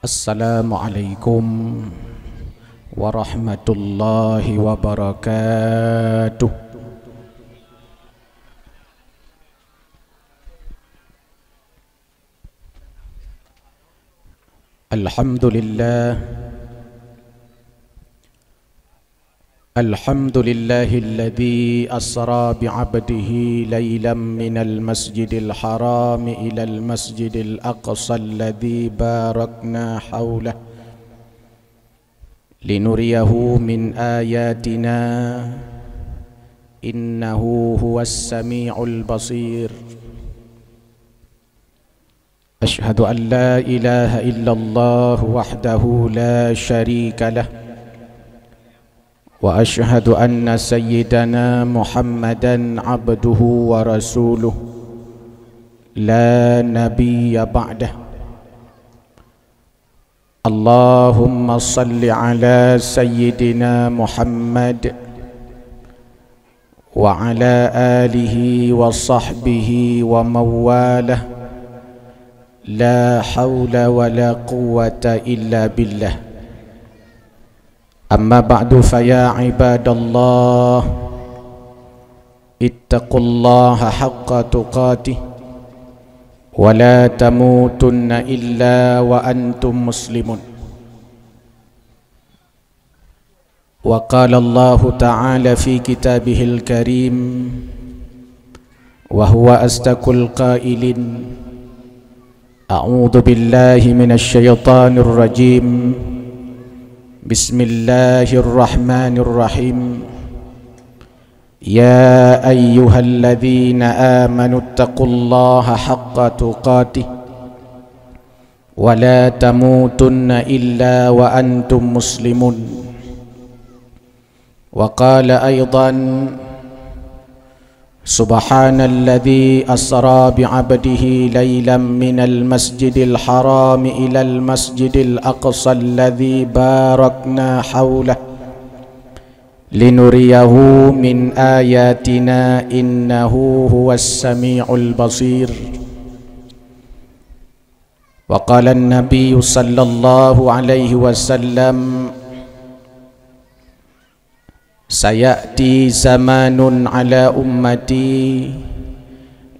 السلام عليكم ورحمة الله وبركاته الحمد لله الحمد لله الذي أسرى بعبده ليلا من المسجد الحرام إلى المسجد الأقصى الذي باركنا حوله لنريه من آياتنا إنه هو السميع البصير أشهد أن لا إله إلا الله وحده لا شريك له واشهد ان سيدنا محمدا عبده ورسوله لا نبي بعده اللهم صل على سيدنا محمد وعلى اله وصحبه ومواله لا حول ولا قوه الا بالله أما بعد فيا عباد الله اتقوا الله حق تقاته ولا تموتن إلا وأنتم مسلمون وقال الله تعالى في كتابه الكريم وهو أستك القائل أعوذ بالله من الشيطان الرجيم بسم الله الرحمن الرحيم يا ايها الذين امنوا اتقوا الله حق تقاته ولا تموتن الا وانتم مسلمون وقال ايضا سبحان الذي أسرى بعبده ليلا من المسجد الحرام إلى المسجد الأقصى الذي باركنا حوله لنريه من آياتنا إنه هو السميع البصير وقال النبي صلى الله عليه وسلم سيأتي زمان على أمتي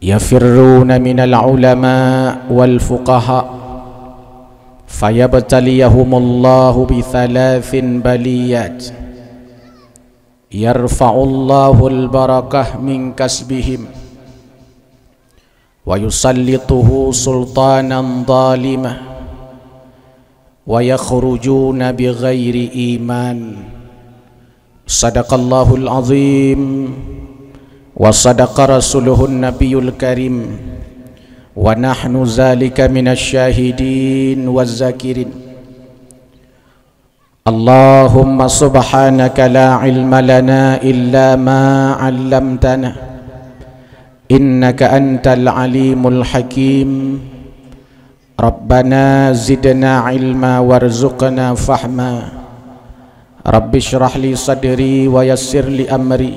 يفرون من العلماء والفقهاء فيبتليهم الله بثلاث بليات يرفع الله البركة من كسبهم ويسلطه سلطانا ظالما ويخرجون بغير إيمان صدق الله العظيم وصدق رسوله النبي الكريم ونحن ذلك من الشاهدين والذاكرين اللهم سبحانك لا علم لنا الا ما علمتنا انك انت العليم الحكيم ربنا زدنا علما وارزقنا فهما رب اشرح لي صدري ويسر لي امري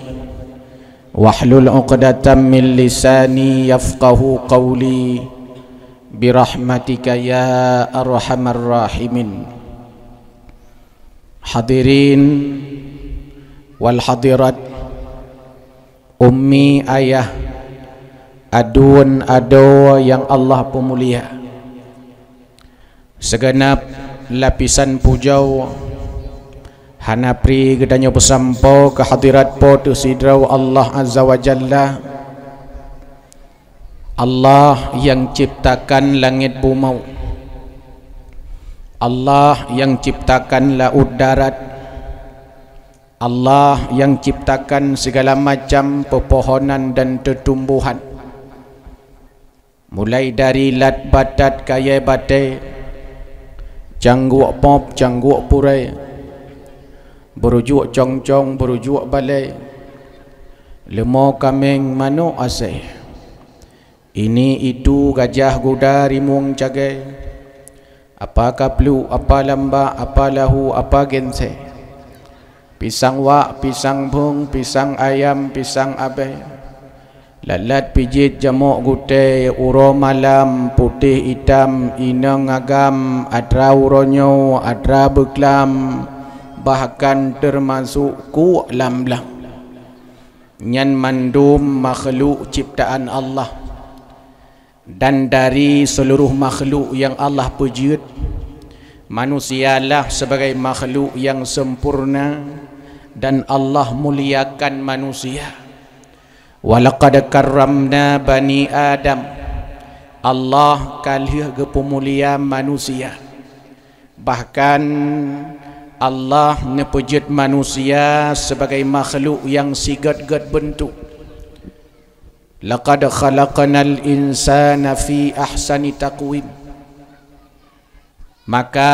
واحلل عقدة من لساني يفقه قولي برحمتك يا ارحم الراحمين حاضرين والحاضرات امي ايه adun ado yang Allah pemulia segenap lapisan pujau Hanapri ketanya pesampo kehadirat po sidraw Allah Azza wa Jalla Allah yang ciptakan langit bumi Allah yang ciptakan laut darat Allah yang ciptakan segala macam pepohonan dan tertumbuhan Mulai dari lat batat kaya batai cangguk pop, cangguk purai berujuk congcong berujuk balai lemo kameng mano ase ini itu gajah guda rimung cagai apa kaplu apa lamba apa lahu apa gense pisang wa pisang bung pisang ayam pisang abe lalat pijit jamok gute uro malam putih hitam inang agam adra uronyo adra beklam bahkan termasuk ku lam lam nyan mandum makhluk ciptaan Allah dan dari seluruh makhluk yang Allah manusia lah sebagai makhluk yang sempurna dan Allah muliakan manusia walaqad karramna bani adam Allah kalih kepemuliaan manusia bahkan Allah nepujit manusia sebagai makhluk yang sigat-gat bentuk. Laqad khalaqanal insana fi ahsani taqwim. Maka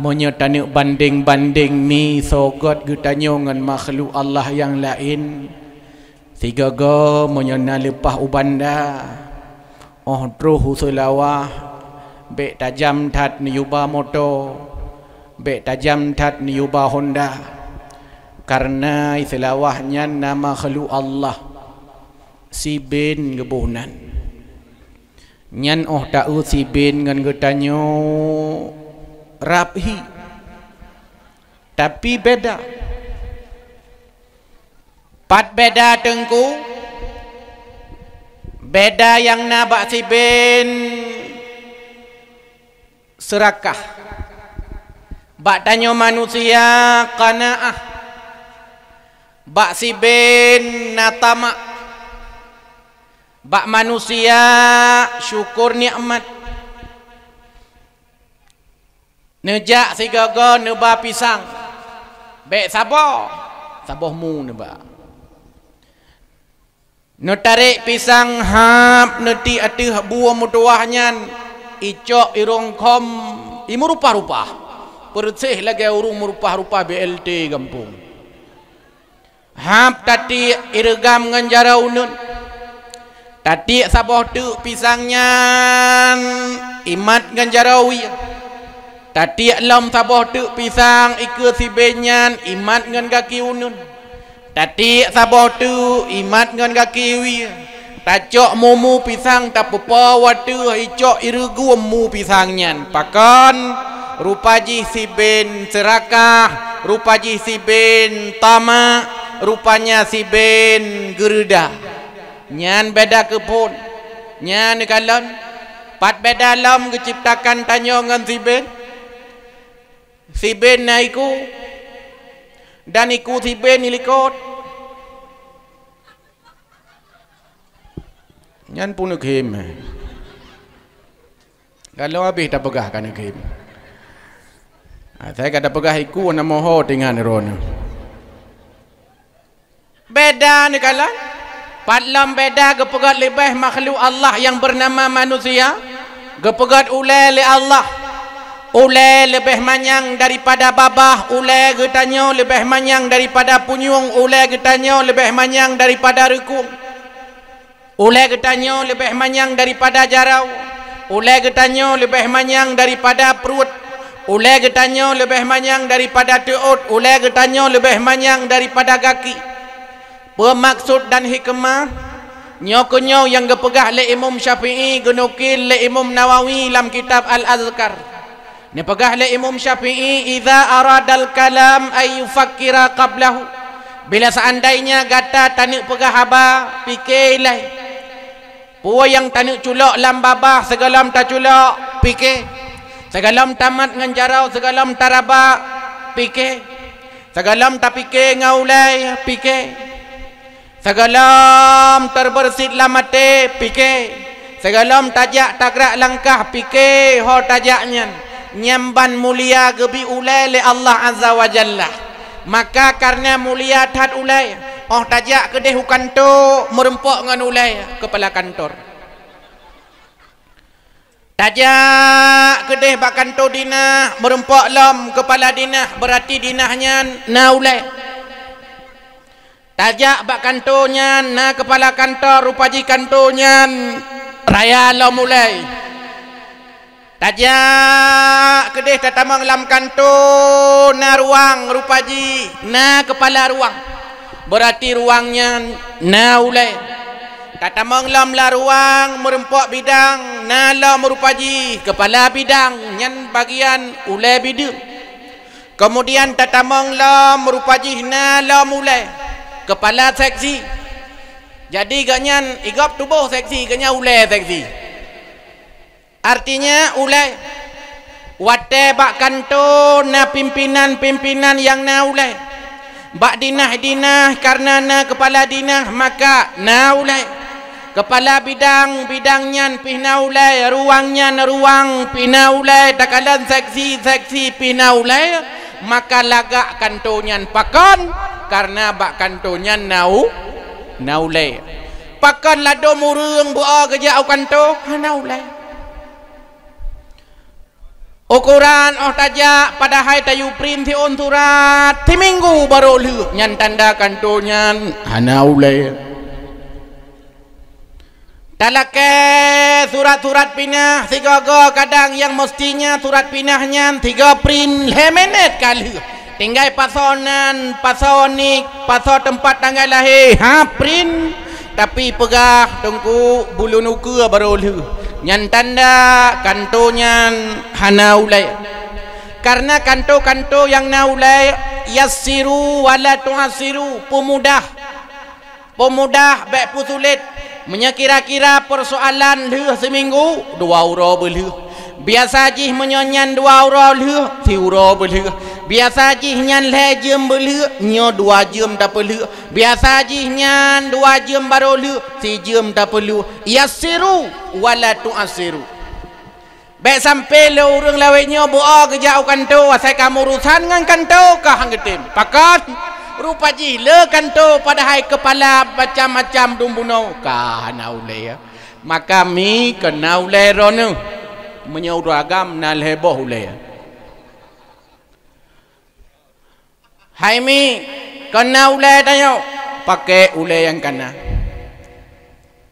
munya tanuk banding-banding mi sogot gutanyo ngan makhluk Allah yang lain. Tiga go munya nalepah ubanda. Oh tru husulawah be tajam tat ni yuba motor Bek tajam tat ni ubah honda Karena istilahnya nama khalu Allah Si bin kebunan Nyan oh da'u si bin kan ketanyo Rabhi Tapi beda Pat beda tengku Beda yang nabak si bin Serakah Bak tanya manusia kana'ah Bak si bin natamak Bak manusia syukur nikmat Nejak si gaga neba pisang Bek sabo? Sabo mu neba Nutarik pisang hap Nuti atuh buah mutuahnya Icok irongkom Imu rupa rupa perceh lagi urung rupa-rupa BLT kampung. Hap tadi irgam ngenjara unun. Tadi sabah tu pisangnya imat ngenjara uyan. Tadi alam sabah tu pisang ikut si benyan imat ngen kaki unun. Tadi sabah tu imat ngen kaki uyan. Tacok mumu pisang tapu pawatu hijau irgu mumu pisangnya. Pakan. Pakan. Rupaji si bin serakah Rupaji si bin tamak Rupanya si bin gerda Nyan beda kepun Nyan kalon Pat beda lam keciptakan tanya dengan si bin Si bin na iku Dan iku si bin ilikot Nyan punuk him Kalau habis tak pegahkan kan him Nyan Ah, saya kada pegah iku nak moho dengan rona. Beda ni kala. Padlam beda Kepegat lebih makhluk Allah yang bernama manusia. Kepegat oleh le Allah. oleh lebih manyang daripada babah. Ulai getanyo lebih manyang daripada punyung. Ulai getanyo lebih manyang daripada rukum. Ulai getanyo lebih manyang daripada jarau. Ulai getanyo lebih manyang daripada perut. Ulai getanya lebih manjang daripada tuut. Ulai getanya lebih manjang daripada kaki. Bermaksud dan hikmah. Nyokunyo yang gepegah le imum syafi'i genukil le imum nawawi dalam kitab Al-Azkar. Nyepegah le imum syafi'i idha aradal kalam ayu fakira qablahu. Bila seandainya gata tanik pegah haba, fikirlah. Puan yang tanik culok lam babah segalam tak culok, pikir. Segalam tamat dengan jarau, segalam tarabak, pike. Segalam tak pike dengan ulai, pike. Segalam terbersih lamate, pike. Segalam tajak tagrak langkah, pike. Ho tajaknya. Nyamban mulia gebi ulai le Allah Azza wa Jalla. Maka karena mulia tat ulai, oh tajak kedeh hukantuk, merempok dengan ulai kepala kantor. Tajak kedih bakan tu dinah Merempok lom kepala dinah Berarti dinahnya na ulai Tajak bak kantonya na kepala kantor Rupaji kantonya Raya lom ulai Tajak kedih tetamang lam kanto Na ruang rupaji Na kepala ruang Berarti ruangnya na ulai Tajak kata monglam la ruang merempok bidang nala merupaji kepala bidang yang bagian ule bidu kemudian tata monglam merupaji nala mule kepala seksi jadi gaknya igap tubuh seksi gaknya ule seksi artinya ule wate bak kanto na pimpinan-pimpinan yang na ule Bak dinah dinah karena na kepala dinah maka na ulai kepala bidang bidangnya pinaulai ruangnya ruang pinaulai takalan seksi seksi pinaulai maka lagak kantonya pakon karena bak kantonya nau nau le. pakon lado murung bua kerja au kanto ha, le. ukuran oh taja pada hai tayu prim print di unturat minggu baru lu nyantanda kantonya ha, le. Dalam ke surat-surat pinah tiga go kadang yang mestinya surat pinahnya tiga print lemenet kali. Tinggal pasonan, pasonik, pasor tempat tanggal lahir, ha print. Tapi pegah tunggu bulu nuku baru lu. Yang tanda kantonya hana ulai. Karena kanto-kanto yang naulai yasiru wala tuasiru pemudah. Pemudah baik pusulit menyekira-kira persoalan leuh seminggu dua uro beleuh biasa ji menyonyan dua uro leuh ti uro beleuh biasa ji nyan le jem beleuh nyo dua jem da perlu biasa ji nyan dua jem baru leuh ti jem da perlu yasiru wala tuasiru Baik sampai le urang lawenyo buah kejauh kanto asai kamu urusan ngan kanto kah ketim pakat rupa ji le kanto hai kepala macam-macam dumbuno ka na ule ya maka mi ke na ule ronu menyuru agam na leboh ule ya hai mi ke na ule tanyo pake ule yang kana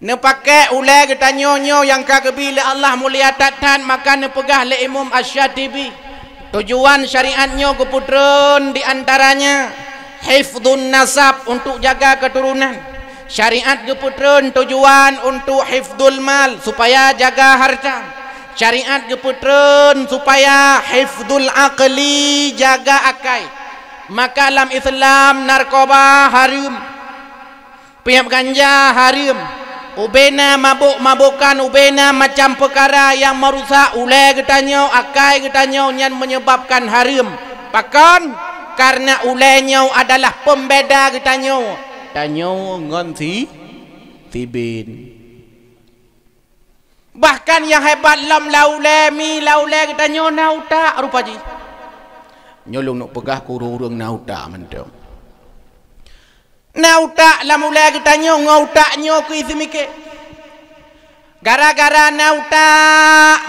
ne pake ule ke tanyo nyo yang ka kebile Allah mulia tatan maka ne pegah le imam asyadibi Tujuan syariatnya keputeran di antaranya hifdun nasab untuk jaga keturunan syariat geputren tujuan untuk hifdul mal supaya jaga harta syariat geputren supaya hifdul aqli jaga akai maka dalam islam narkoba harim pihak ganja harim ubena mabuk mabukan ubena macam perkara yang merusak uleh getanyo akai getanyo yang menyebabkan harim pakan karena ulenyo adalah pembeda kita ditanyo tanyo nganti tibin bahkan yang hebat lam laule mi laule ditanyo nauta rupa ji nyolong nak pegah kururung nauta mentu nauta lamule ditanyo ngauta nyo ku izmike Gara-gara nauta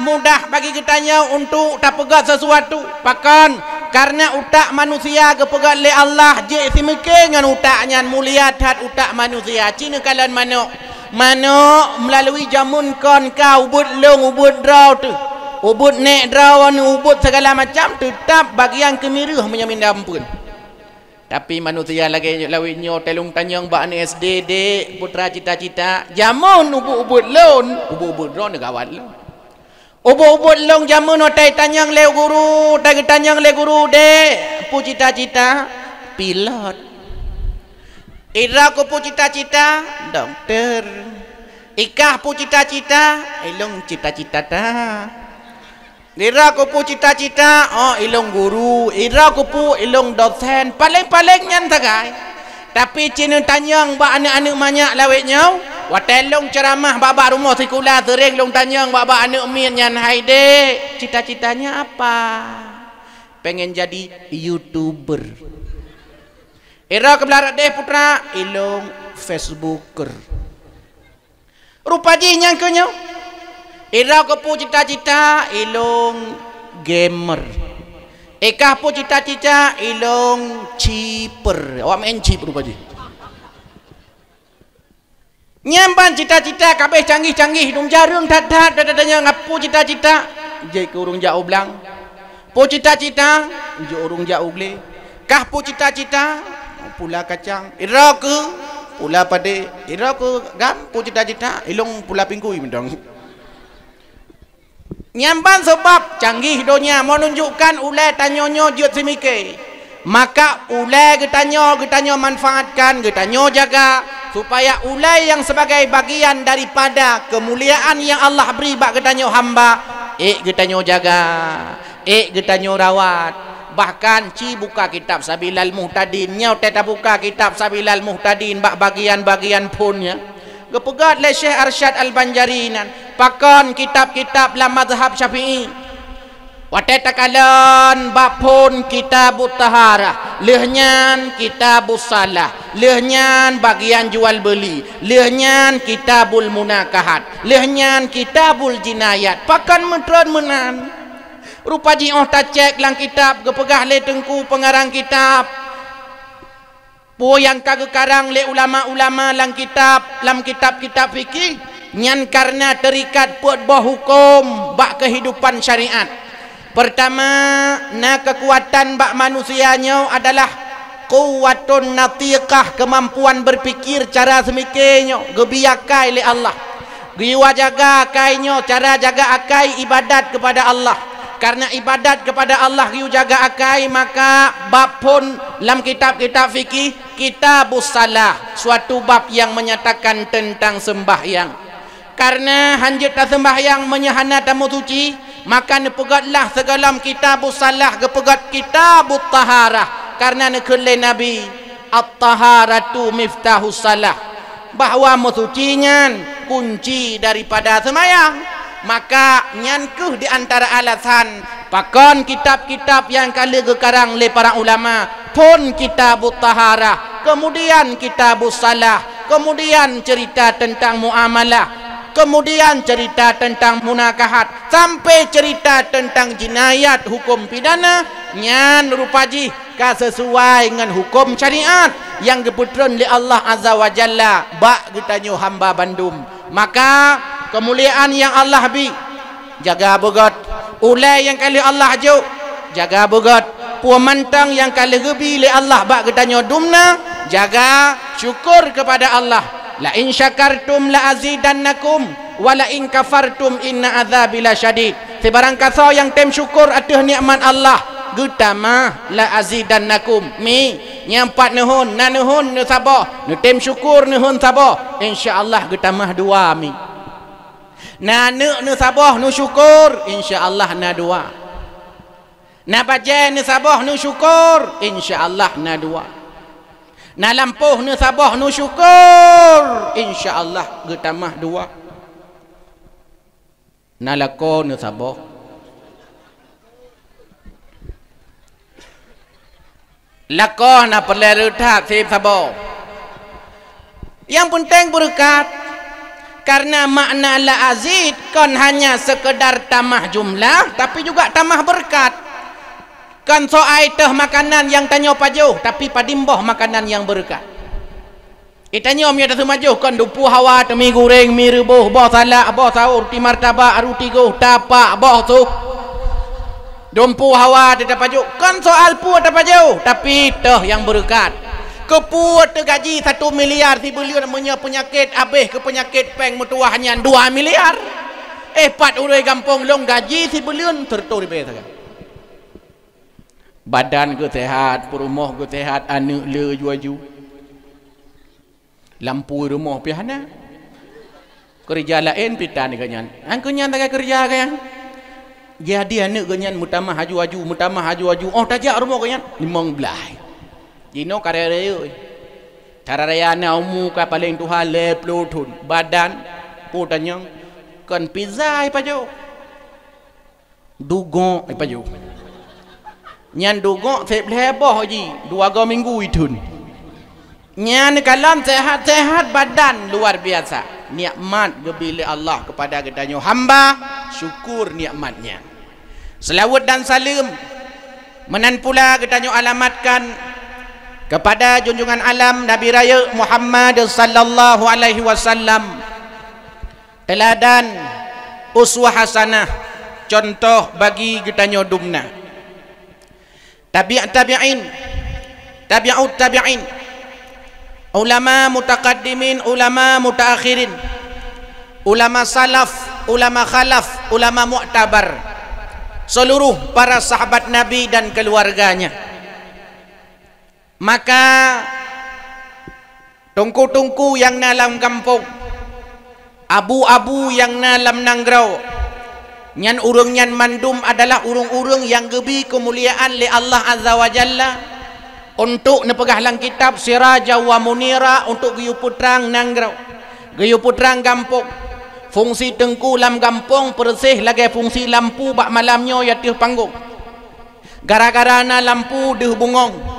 mudah bagi kita untuk tak pegang sesuatu. Pakan karena utak manusia kepegang oleh Allah je semikin dengan utaknya mulia dan utak manusia. Cina kalian mana? Mana melalui jamun kon kau ubut long ubud draw tu. Ubut nek draw ubud segala macam tetap bagi yang kemiruh menyamin dampun. pun. Tapi manusia lagi lawinyo telung tanya ba ni SD de putra cita-cita jamun ubu ubu lon ubu ubu drone kawan lo. Ubu ubu long jamun no tai tanyang le guru tai tanya le guru de pu cita-cita pilot. Ira ko pu cita-cita doktor. Ikah pu cita-cita elong cita-cita ta. -cita, Ira kupu cita-cita, oh ilong guru, ira kupu ilong dosen, paling-paling nyan tagai. Tapi cina tanya ba anak-anak banyak lawik nyau. Watelong ceramah bapa rumah sekolah sering long tanya bapa anak min nyan haide, cita-citanya apa? Pengen jadi YouTuber. Ira ke belarak deh putra, ilong Facebooker. Rupa jih nyangkanya, Era ke pun cita-cita ilong gamer. Eka pun cita-cita ilong cheaper. Awak main cheap rupa je. Nyamban cita-cita kape canggih-canggih dung jarung dah dadahnya ngapu cita-cita. Jai ke urung jauh belang. Pun cita-cita je urung jauh gle. Kah pun cita-cita pula kacang. Era ke pula pade. Era ke gam pun cita-cita ilong pula pinggui mendang. Nyamban sebab canggih dunia menunjukkan ule tanyonyo jut semike. Maka kita ule kita getanyo manfaatkan kita getanyo jaga supaya ule yang sebagai bagian daripada kemuliaan yang Allah beri bak kita getanyo hamba. Ik getanyo jaga. Ik getanyo rawat. Bahkan ci buka kitab Sabilal Muhtadin nyau teta buka kitab Sabilal Muhtadin bak bagian-bagian punnya. Gepegat oleh Syekh Arsyad Al-Banjari nan. Pakon kitab-kitab dalam mazhab syafi'i. Wate takalan bapun kitab utahara. Lehnyan kitab usalah. Lehnyan bagian jual beli. Lehnyan kitabul munakahat. Lehnyan kitabul jinayat. Pakan menteran menan. Rupa jiuh oh tak cek lang kitab. Gepegah le tengku pengarang kitab. Puh yang kagak-karang le ulama-ulama dalam kitab, dalam kitab-kitab fikih nyan karena terikat buat bah hukum bak kehidupan syariat. Pertama, na kekuatan bak manusianya adalah kuatun natiqah, kemampuan berfikir cara semikirnya, gebiakai le Allah. Giwa jaga cara jaga akai ibadat kepada Allah karena ibadat kepada Allah riu jaga akai maka bab pun dalam kitab-kitab fikih kitabus salah suatu bab yang menyatakan tentang sembahyang karena hanjit tak sembahyang menyahana tamu suci maka nepegatlah segala kitabus salah kepegat kitabut taharah karena nekele nabi at-taharatu miftahus salah bahawa mesucinya kunci daripada sembahyang maka nyankuh di antara alasan pakon kitab-kitab yang kali sekarang oleh para ulama pun kitab tahara kemudian kitab salah kemudian cerita tentang muamalah kemudian cerita tentang munakahat sampai cerita tentang jinayat hukum pidana nyan rupaji ka sesuai dengan hukum syariat yang diputron oleh Allah azza Wajalla. jalla ba ditanyo hamba bandum maka kemuliaan yang Allah bi jaga Bogot, ulai yang kali Allah jo jaga Bogot, bugot puamantang yang kali gebi le Allah bak ketanya dumna jaga syukur kepada Allah la in syakartum la azidannakum wa la in kafartum inna azabi la syadid barang kaso yang tem syukur atuh nikmat Allah gutama la nakum. mi nyampat nuhun nanuhun nu sabo nu tem syukur nuhun sabo insyaallah gutama dua mi Na ne ne sabah nu syukur insyaallah na dua. Na baje ne sabah nu syukur insyaallah na dua. Na lampuh ne sabah nu syukur insyaallah getamah dua. Na lako ne sabah. Lako na perlu rutah sip sabah. Yang penting berkat Karena makna la azid kan hanya sekedar tamah jumlah tapi juga tamah berkat. Kan so teh makanan yang tanyo paju tapi padimbah makanan yang berkat. Itanya om ya dah maju kan dupu hawa demi goreng mi rebuh bo salak bo sahur roti martabak roti go tapak bo tu. Dumpu hawa tidak paju kan soal pu tetap paju tapi teh yang berkat kepuat tu gaji satu miliar si beliau punya penyakit habis ke penyakit peng mutuahnya dua miliar eh pat urai gampung long gaji si beliau tertutup ribet badan ku sehat perumah ku sehat anak le juaju lampu rumah pihana kerja lain pitan ke nyan angku nyan tak kerja ke yang jadi anak ke nyan mutamah haju haju mutamah haju haju oh tajak rumah ke nyan limang belah Jino karya raya. Eh. Cara raya ni umu ka paling tuha le pelutun badan kotanya kan pizza apa eh, jo? Dugong apa eh, jo? Nyan dugong sebelah boh ji dua gom minggu itu. ni Nyan kalam sehat sehat badan luar biasa. Nikmat gebile Allah kepada kedanyo hamba syukur nikmatnya. Selawat dan salam menan pula kita kedanyo alamatkan kepada junjungan alam Nabi Raya Muhammad sallallahu alaihi wasallam teladan uswah hasanah contoh bagi kita dumna Tabi'at, tabi'in tabi'ut tabi'in ulama mutaqaddimin ulama mutaakhirin ulama salaf ulama khalaf ulama mu'tabar seluruh para sahabat nabi dan keluarganya maka tungku-tungku yang nalam kampung abu-abu yang nalam nanggrau nyan urung nyan mandum adalah urung-urung yang gebi kemuliaan li Allah Azza wa Jalla untuk nepegah lang kitab siraja wa munira untuk giyu putrang nanggrau giyu putrang kampung fungsi tengku lam kampung bersih lagi fungsi lampu bak malamnya ya tiuh panggung gara-gara na lampu dihubungong bungong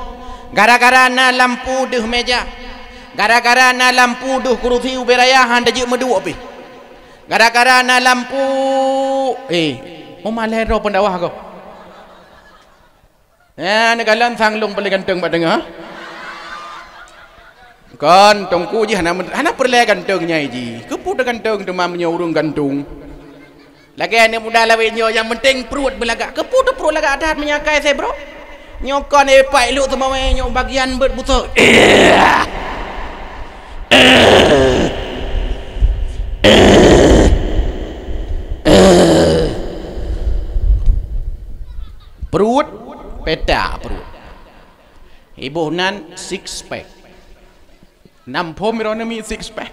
gara-gara na lampu duh meja gara-gara na lampu duh kursi uberaya han dejik meduk pi gara-gara na lampu eh mau umah lero pendawah ko eh ya, ne galan sang lung beli ganteng ba dengar ha? kan tongku ji hana hana perle ganteng nyai ji kepu de ganteng de mamnya urung gantung lagi ane muda lawe nyo yang penting perut belaga kepu de perut belaga adat menyakai saya bro nyokan epai luk tu mawe nyok bagian bet buto perut peta perut ibu nan six pack enam pom ironi six pack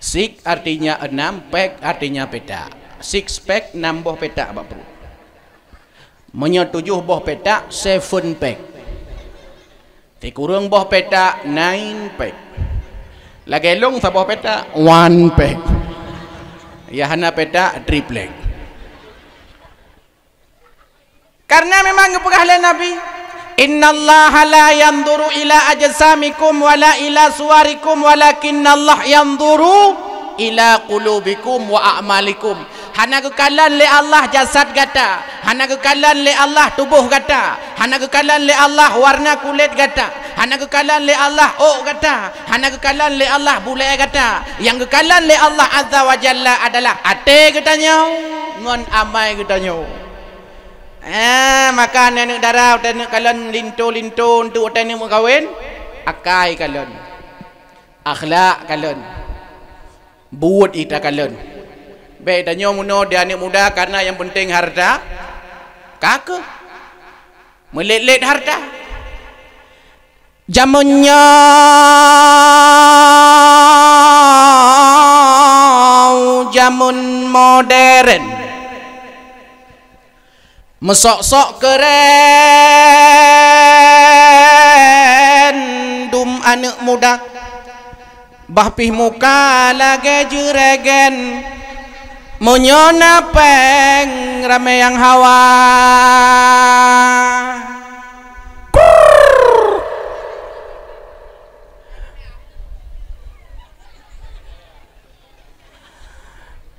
six artinya enam pack artinya peta six pack enam buah peta apa perut menyetujuh boh petak seven pack di kurung boh petak nine pack lagi long sa boh petak one pack ya hana petak triplek karena memang pengahlian Nabi Inna Allah la yanduru ila ajasamikum wa la ila suarikum, suwarikum walakin Allah yanduru ila qulubikum wa a'malikum hanagu kalan le Allah jasad gata hanagu kalan le Allah tubuh gata hanagu kalan le Allah warna kulit gata hanagu kalan le Allah o oh gata hanagu kalan le Allah bule gata yang kalan le Allah azza wa jalla adalah ate gata nyau ngon amai gata nyau eh maka nenek darah nenek kalan lintu lintu untuk utan ni kawin akai kalon akhlak kalon buat ita kalan. Baik tanya muno dia anak muda karena yang penting harta. Kaka. Melilit harta. Jamunya jamun modern. Mesok-sok keren dum anak muda. Bahpih muka lagi jeregen munyo peng rame yang hawa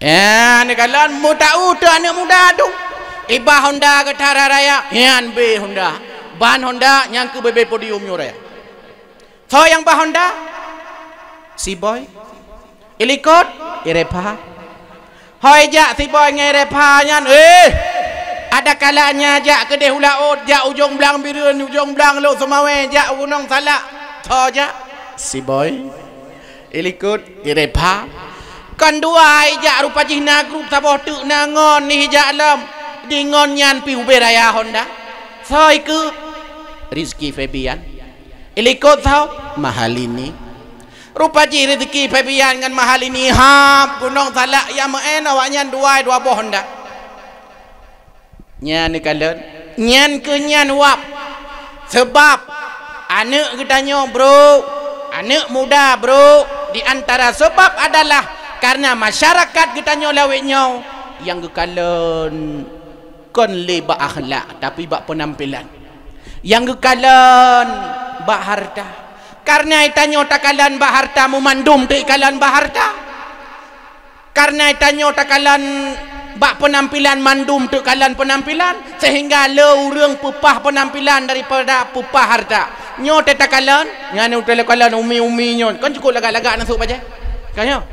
Ya, ni kalian muda udah ni muda tu. Iba Honda getara Raya, yang B Honda. Ban Honda yang ke BB Podium Yuraya. So yang bah Honda, si boy, ilikot, irepa, Hoi jak si boy ngai repanya ni. Eh. Ada kalanya jak kedai hula ot jak ujung belang birun ujung belang lu semua we jak gunung salak. Tho jak si boy. Ilikut direpa. Kan dua jak rupa jina grup sabah tu nangon ni jak lam. Dingon nyan pi ube raya Honda. Soiku Rizki Febian. Ilikut tau mahal ini. Rupa ji rezeki pebian dengan mahal ini ha gunung talak yang main awaknya dua dua boh nda. Nyan ni kalon. Nyan ke nyan wap. Sebab anak ketanya bro. Anak muda bro. Di antara sebab adalah karena masyarakat ketanya lawiknya yang kekalon kon leba akhlak tapi bak penampilan. Yang kalon bak harta. Karena itu tanya takalan baharta mandum tu ikalan baharta. Karena itu tanya takalan bak penampilan mandum tu kalan penampilan sehingga le urang pupah penampilan daripada pupah harta. Nyo tetakalan, ngan utele kalan umi-umi nyo. Kan cukup lagak-lagak nak sok baje. Kanyo.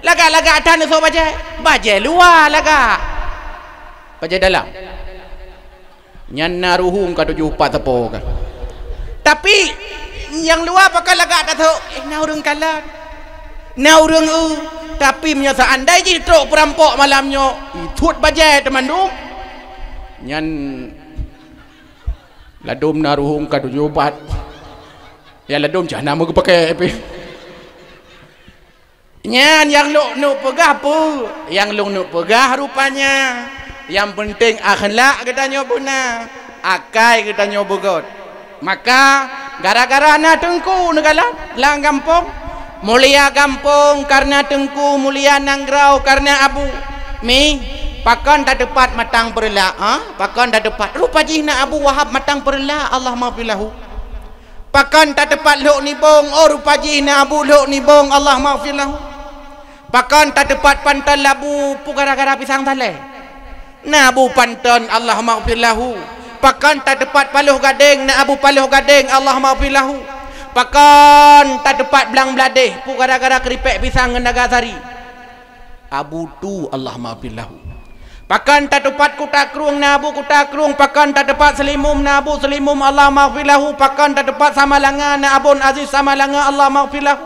Laga-laga atan nak sok baje. Baje luar lagak. Baje dalam. Nyanna ruhung ka tujuh pat Tapi yang luar pakai lagak tak tahu eh nak urung kalan nak urung u tapi menyata andai je teruk perampok malamnya Itu bajet teman tu nyan ladum naruhung kadu jubat ya ladum jah nama ku pakai api eh, nyan yang lu nu pegah pu yang lu nu pegah rupanya yang penting akhlak kita nyobuna akai kita nyobugot maka gara-gara anak tengku negara lang kampung mulia kampung karena tengku mulia nanggrau karena abu mi pakon dah dapat matang perla ha? pakon dah dapat rupa jina abu wahab matang perla Allah maha maafilahu pakon tak dapat luk ni bong oh rupa jina abu luk ni bong Allah maafilahu pakon tak dapat pantal abu, pukara-gara pisang talai nah abu pantan Allah maha Allah Pakan tak dapat paluh gading nak abu paluh gading Allah maafilahu. Pakan tak dapat belang beladeh pu gara-gara keripik pisang ngena gazari. Abu tu Allah maafilahu. Pakan tak dapat kuta kerung nak abu kuta kerung. Pakan tak dapat selimum nak abu selimum Allah maafilahu. Pakan tak dapat sama langa nak abun aziz sama langa Allah maafilahu.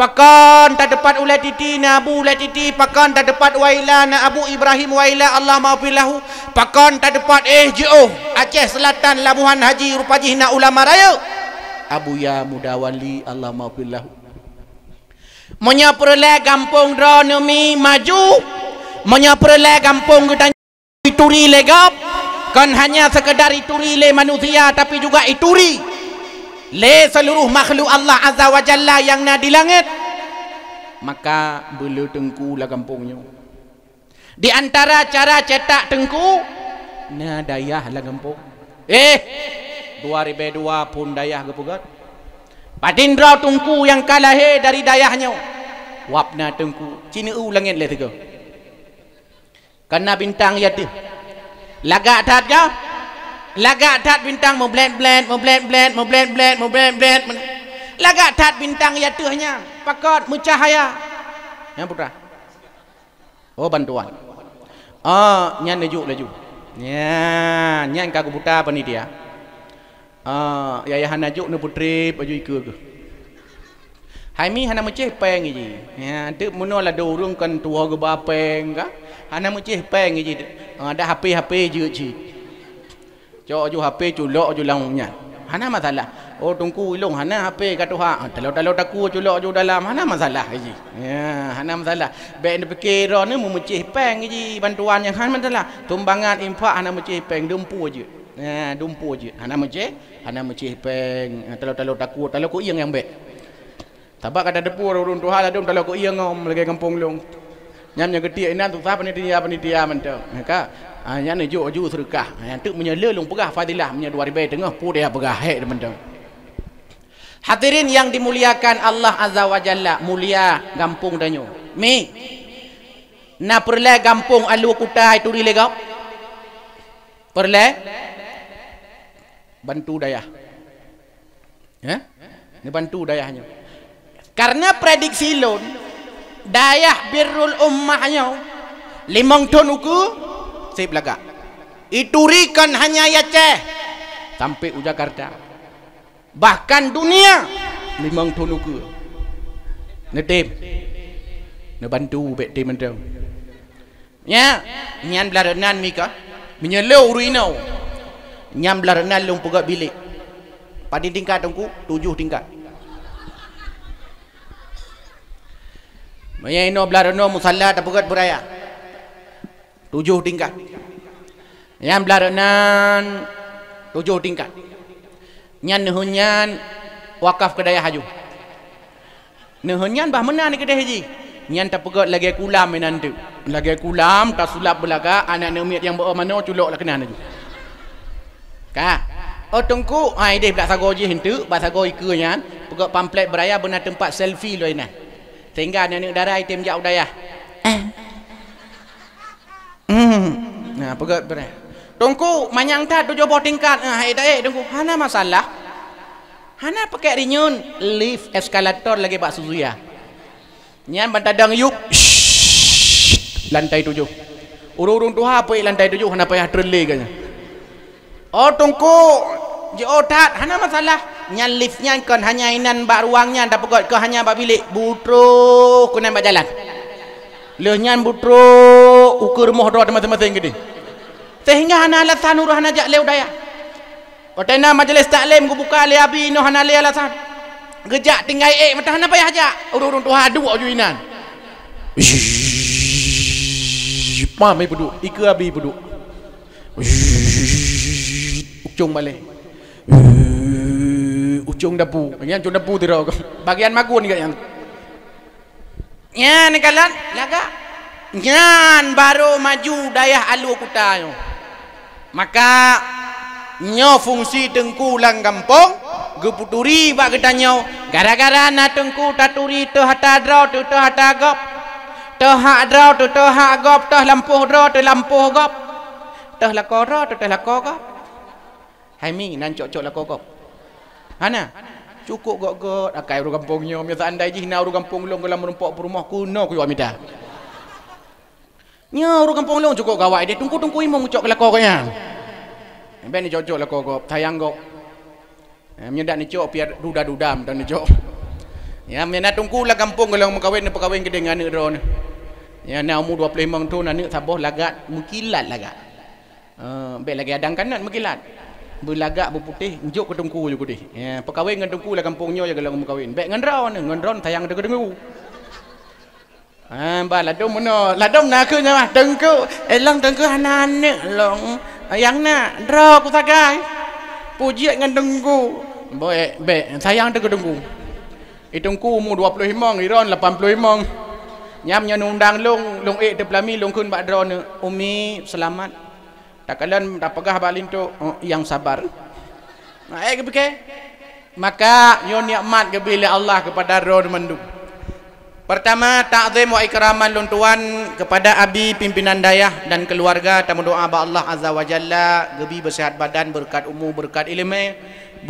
Pakan tak dapat ulai titi na Abu ulai titi Pakan tak dapat waila na Abu Ibrahim waila Allah maafilahu Pakan tak dapat eh jo Aceh Selatan Labuhan Haji Rupaji na ulama raya Abu ya mudawali Allah maafilahu Menya perlah kampung dronemi maju Menya perlah kampung dan ituri legap Kan hanya sekedar ituri le manusia tapi juga ituri le seluruh makhluk Allah Azza wa Jalla yang na di langit maka bulu tengku lah kampungnya di antara cara cetak tengku na dayah lah kampung eh 2002 pun dayah ke pugat padindra tengku yang kalah dari dayahnya wapna tengku cina u langit lah tengku kena bintang ya tu lagak tak jauh Laga tat bintang mau blend blend mau blend blend mau blend blend mau blend blend. Laga tat bintang ya tu hanya pakot mencahaya. Yang putra. Oh bantuan. Oh nyan leju leju. Nyan nyan kagu putra apa ni dia? Oh ya ya hana leju nu putri baju iku Hai mi hana mencih peng iji. Ya tu muno lah do urung kan tua gua peng ka. Hana mencih peng iji. Oh, ada hape hape je cik. Cok ju HP culok ju langunya. Hana masalah. Oh tungku ilung hana HP kat ha. Ah, telo telo taku culok ju dalam. Hana masalah aji. Ya, hana masalah. Baik ni fikir ni mu mecih peng aji bantuan yang hana masalah. Tumbangan infak hana mecih peng dempu aji. Ya, dempu aji. Hana mecih, hana mecih peng. Telo ah, telo taku, telo ku yang yang baik. Tabak kada depu urun Tuhan adum lah, telo ku yang ngom lagi kampung lung. Nyamnya ketiak ini antuk sah panitia panitia mentok. Maka ya, Ah, yang ni juk juk serakah. Ah, yang tu menye lelung pegah fadilah menye dua ribai tengah pu dia pegah hek teman tu hadirin yang dimuliakan Allah azza wa jalla mulia gampung danyo mi na perle gampung alu kutai turi lega perle bantu daya ya eh? ni bantu dayahnya karena prediksi lon dayah birrul ummahnya limang ton saya belaga iturikan hanya ayat ceh sampai ujar karta bahkan dunia memang tonuku ne tim ne bantu be tim mentau ya nyan belarenan mika menyele urinau nyan belarenan lung pugak bilik pada tingkat tungku tujuh tingkat Maya ino belarenau musalla tapi kat beraya tujuh tingkat yang belarunan tujuh tingkat yang nuhunyan wakaf kedaya haju nuhunyan bah mana ni kedai haji yang terpegat lagi kulam menantu, lagi kulam tak sulap belaka anak nemit yang bawa mana culok lah kena haju Ka? Oh tungku, ha ide pula sago je hentu, ba sago ikunya, pegak pamplet beraya benar tempat selfie loh ini. Tinggal nenek darah item jauh daya. Eh. Hmm. Nah, pegat bre. Tungku manyang tat tu puluh tingkat. Nah, eh, eh, tungku. Hana masalah. Hana pakai rinyun lift eskalator lagi Pak Suzuya. Nian bantadang yuk. Lantai tujuh. Urung-urung tu apa eh, lantai tujuh. Hana payah terlih kanya. Oh, tungku. Je oh, tat. Hana masalah. Nian liftnya kan hanya inan bak ruangnya. Tak pegat ke hanya bak bilik. Butuh. Kena bak Jalan leuh nyan butro ukur moh doa teman-teman tinggi di sehingga hana alasan uruh hana jak leuh daya Kotena majlis taklim ku buka le abi no hana le alasan. Gejak tinggal ek mata hana payah aja. urun urung tu hadu au juinan. Mamai budu, iku abi budu. Ucung balik. Ucung dapu. Yang ucung dapu tirau. Bagian magun ni yang. Ya, ni kalan laga. Nyan baru maju dayah alu kutayo. Maka nyo fungsi tengku lang kampung geputuri ba ketanyo gara-gara na tengku taturi tu hata dro tu tu hata gop tu ha dro tu tu ha gop tu lampu dro tu lampu gop tu la tu tu la koko hai mi nan cok cok la koko ana, ana cukup gok-gok akai urang kampungnya mi seandai jih na urang kampung long dalam rempok perumah kuno ku amita nya urang kampung long cukup gawai dia tunggu tungku imong ucok kelako nya. ben jojo lako go tayang gok. Eh, nya dak ni cok pi duda-dudam dan cok. ya mi na tungku la kampung long mengkawin ni perkawin ke dengan anak ni ya na umur 25 tu na ni sabah lagat mukilat lagat eh uh, lagi adang kanan mukilat belagak berputih ujuk ke tungku je putih ya yeah. perkahwin dengan tungku lah kampungnya je kalau berkahwin baik dengan raun dengan raun tayang dengan tungku Ah, ba ladum mana? Ladum nak aku nyawa. Tengku, elang eh, tengku anak-anak long. Ayang ah, nak, dra aku sakai. Puji eh dengan tengku. Baik, baik. Sayang tengku tengku. Eh, Itungku umur 25, Iran 85. himong. nyam undang long, long ek de plami long kun ba drone, Umi, selamat. Dan kalian dah pegah balin tu oh, yang sabar. Nah, eh, kebike? Maka yo nikmat kebila Allah kepada Rod Mendu. Pertama takzim wa ikraman lun tuan kepada abi pimpinan dayah dan keluarga tamu doa ba Allah azza wa jalla gebi bersihat badan berkat umur berkat ilmu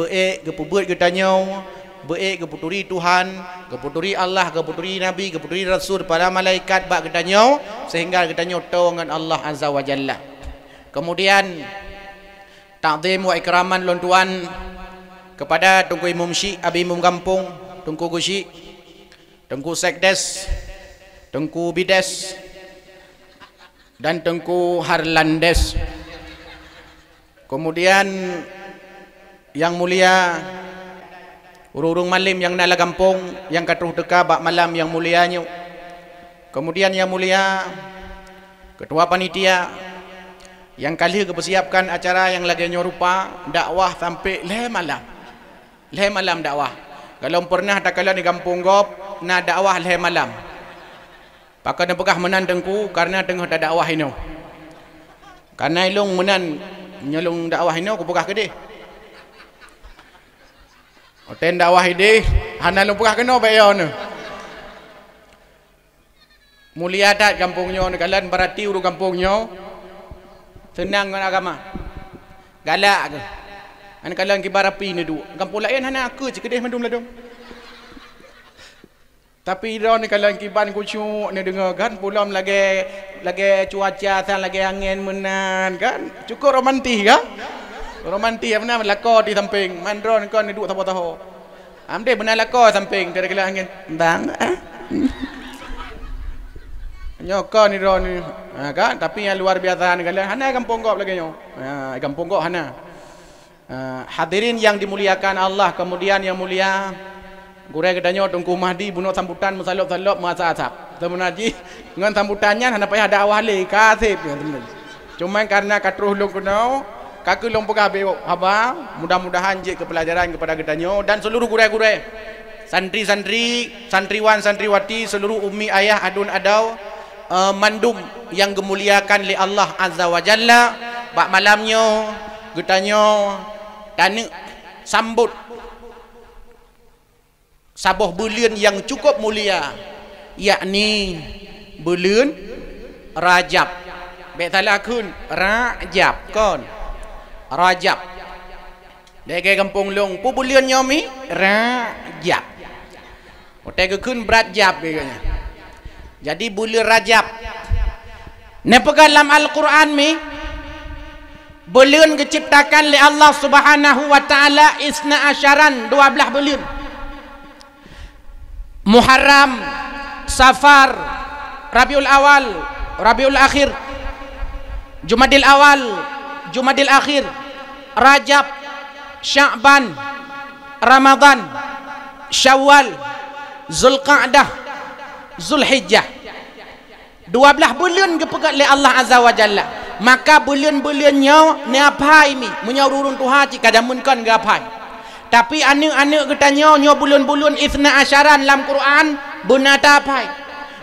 bee gepubut ke tanyo bee geputuri Tuhan geputuri Allah geputuri nabi geputuri rasul para malaikat ba ke tanyo sehingga ke tanyo tau dengan Allah azza wa jalla Kemudian takzim wa ikraman lontuan kepada Tunku Imam Syi Abi Imam Kampung, Tunku Gusi, Tunku Sekdes, Tunku Bides dan Tunku Harlandes. Kemudian yang mulia Ururung Malim yang nala kampung yang katuh deka bak malam yang mulianya. Kemudian yang mulia ketua panitia yang kali ke persiapkan acara yang lagi nyorupa dakwah sampai leh malam leh malam dakwah kalau pernah tak kala di kampung gop nak dakwah leh malam pakai dan pegah menan tengku karena tengah tak dakwah ini karena ilung menan nyolong dakwah ini aku pegah kedih Oten dakwah ini hana lu pegah kena bayar ni mulia tak kampungnya kalian berarti uru kampungnya Senang dengan agama. Galak ke? Anak kalau kibar api ni duk. Kampung lain hanya aku je kedih mandum ladung. Tapi dia ni kalau kiban kucuk ni dengar kan pulam lagi lagi cuaca sang lagi angin menan kan. Cukup romantik kan? Ya, ya, apa nama lako di samping. Mandron kan ni duk tahu-tahu. Amde benar lako samping dari kala angin. Bang. Eh? Nyoka ni roh ni. Ha, kan? Tapi yang luar biasa ni kalian. Hana akan ponggok lagi nyok. Ha, akan ponggok hana. Ha, hadirin yang dimuliakan Allah. Kemudian yang mulia. Gurai kata nyok tunggu mahdi bunuh sambutan musalop salop masa asap. Sebenarnya dengan sambutannya hana payah ada awal lagi. Kasip. Ya, Cuma karena katruh lu kena. Kaki lu pukah bewok. Haba. Mudah-mudahan je ke pelajaran kepada kita nyok. Dan seluruh gurai-gurai. Santri-santri, santriwan, santriwati, seluruh umi ayah, adun, adau, uh, mandum yang gemuliakan oleh Allah Azza wa Jalla bak malamnya getanyo dan sambut sabuh bulan yang cukup mulia yakni bulan Rajab baik salah kun Rajab kon Rajab dekai kampung long pu bulan nyomi Rajab Otak kekun berat jap begitu. Jadi bulan Rajab. Nampak dalam Al-Quran mi bulan diciptakan oleh Allah Subhanahu wa taala isna asharan belah bulan. Muharram, Safar, Rabiul Awal, Rabiul Akhir, Jumadil Awal, Jumadil Akhir, Rajab, Sya'ban, Ramadan, Syawal, Zulqa'dah, Zulhijjah. 12 bulan ke pekat oleh Allah Azza wa Jalla. Maka bulan-bulannya ni apa ini? menyuruh urun tu haji kadamun kan apa? Tapi anak-anak ketanya nyo bulan-bulan isna asyaran dalam Quran bunata apa?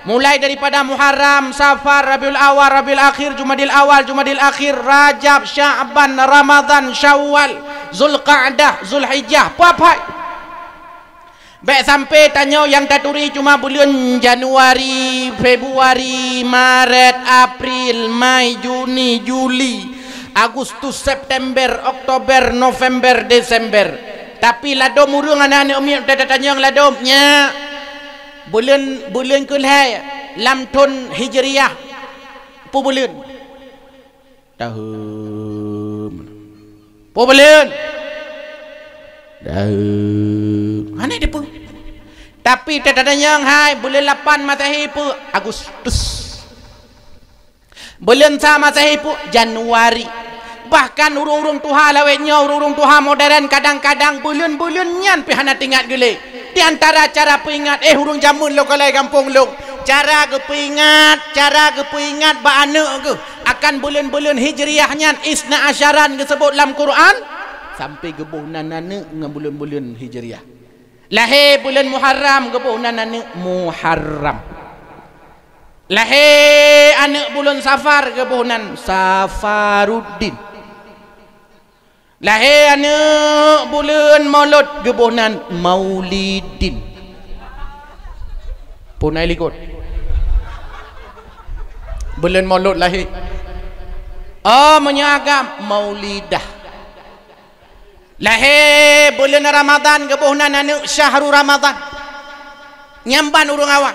Mulai daripada Muharram, Safar, Rabiul Awal, Rabiul Akhir, Jumadil Awal, Jumadil Akhir, Rajab, Syaban, Ramadan, Syawal, Zulqa'dah, Zulhijjah, apa-apa? Baik sampai tanya yang daturi cuma bulan Januari, Februari, Maret, April, Mei, Juni, Juli, Agustus, September, Oktober, November, Desember. Tapi lado murung anak-anak umi yang tanya yang lado. Ya, bulan, bulan kulai, lam tun hijriah, pu bulan. Tahu. Pu bulan. Dah. Anak dia pun. Tapi tetap yang hai bulan lapan matahari pu Agustus. boleh sama matahari pu Januari. Bahkan urung-urung tuha lawenya urung-urung tuha modern kadang-kadang bulan-bulan nyan pihana tingat gile. Di antara cara peringat eh urung jamun lo kalai kampung lo. Cara ke peringat, cara ke peringat ba anak ke akan bulan-bulan hijriahnya isna asyaran disebut dalam Quran sampai gebuh nanane ngan bulan-bulan hijriah lahir bulan Muharram gebu nanan Muharram lahir anak bulan Safar gebu nan Safaruddin lahir anak bulan Maulud gebu nan Maulidin punai ligot bulan Maulud lahir Oh ah, menyagam maulidah lahir bulan ramadhan kebohonan anak syahrul ramadhan nyamban urung awak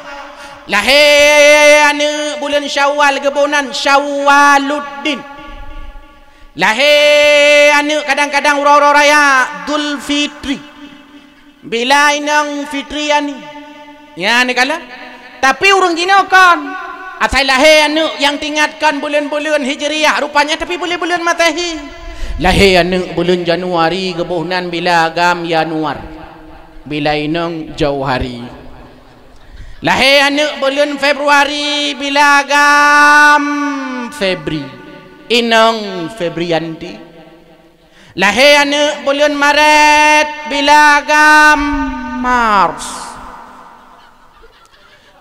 lahir anak bulan syawal kebohonan syawaluddin lahir anak kadang-kadang urung-urung raya dul fitri bila inang fitri ani ya ni kala tapi urung gini kan asal lahir anak yang tingatkan bulan-bulan hijriah rupanya tapi bulan-bulan matahir lahir anung bulan Januari gebuhnan bila agam Januar bila inung jauh hari lahir anung bulan Februari bila agam Febri inung Febrianti lahir anung bulan Maret bila agam Mars